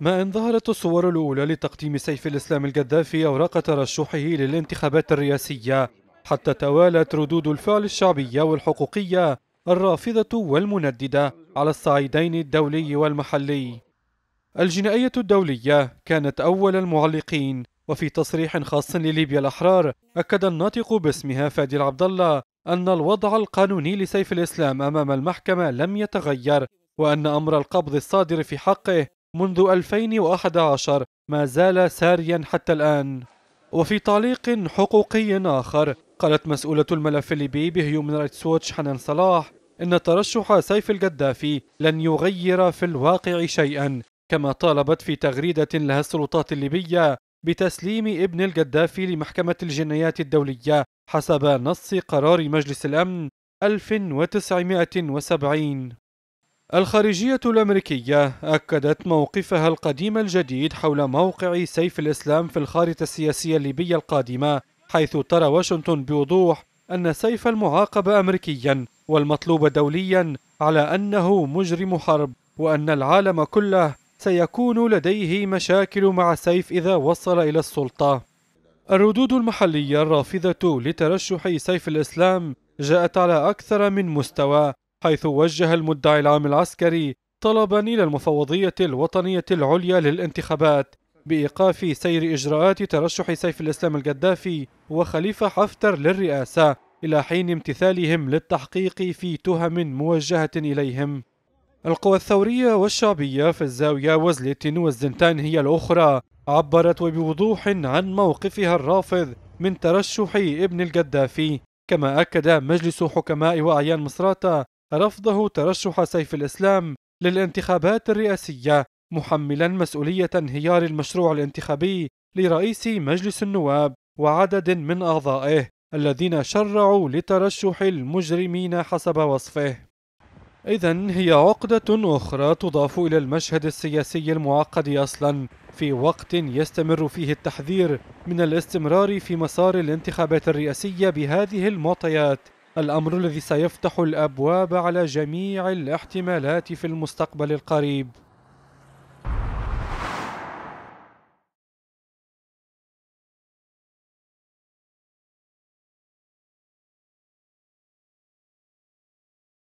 ما إن ظهرت الصور الأولى لتقديم سيف الإسلام القذافي أوراق ترشحه للانتخابات الرئاسية حتى توالت ردود الفعل الشعبية والحقوقية الرافضة والمنددة على الصعيدين الدولي والمحلي الجنائية الدولية كانت أول المعلقين وفي تصريح خاص لليبيا الأحرار أكد الناطق باسمها فادي العبد الله أن الوضع القانوني لسيف الإسلام أمام المحكمة لم يتغير وأن أمر القبض الصادر في حقه منذ 2011 ما زال ساريا حتى الآن وفي تعليق حقوقي آخر قالت مسؤولة الملف الليبي بهيومن رايتس ووتش حنان صلاح إن ترشح سيف القذافي لن يغير في الواقع شيئا كما طالبت في تغريدة لها السلطات الليبية بتسليم ابن القذافي لمحكمة الجنايات الدولية حسب نص قرار مجلس الأمن 1970 الخارجية الأمريكية أكدت موقفها القديم الجديد حول موقع سيف الإسلام في الخارطة السياسية الليبية القادمة حيث ترى واشنطن بوضوح أن سيف المعاقب أمريكيا والمطلوب دوليا على أنه مجرم حرب وأن العالم كله سيكون لديه مشاكل مع سيف إذا وصل إلى السلطة الردود المحلية الرافضة لترشح سيف الإسلام جاءت على أكثر من مستوى حيث وجه المدعي العام العسكري طلبا إلى المفوضية الوطنية العليا للانتخابات بإيقاف سير إجراءات ترشح سيف الإسلام القذافي وخليفة حفتر للرئاسة إلى حين امتثالهم للتحقيق في تهم موجهة إليهم القوى الثورية والشعبية في الزاوية وزلتن والزنتان هي الأخرى عبرت وبوضوح عن موقفها الرافض من ترشح ابن القذافي كما أكد مجلس حكماء وأعيان مصراتة رفضه ترشح سيف الإسلام للانتخابات الرئاسية محملا مسؤولية انهيار المشروع الانتخابي لرئيس مجلس النواب وعدد من أعضائه الذين شرعوا لترشح المجرمين حسب وصفه إذا هي عقدة أخرى تضاف إلى المشهد السياسي المعقد أصلا في وقت يستمر فيه التحذير من الاستمرار في مسار الانتخابات الرئاسية بهذه المعطيات الأمر الذي سيفتح الأبواب على جميع الاحتمالات في المستقبل القريب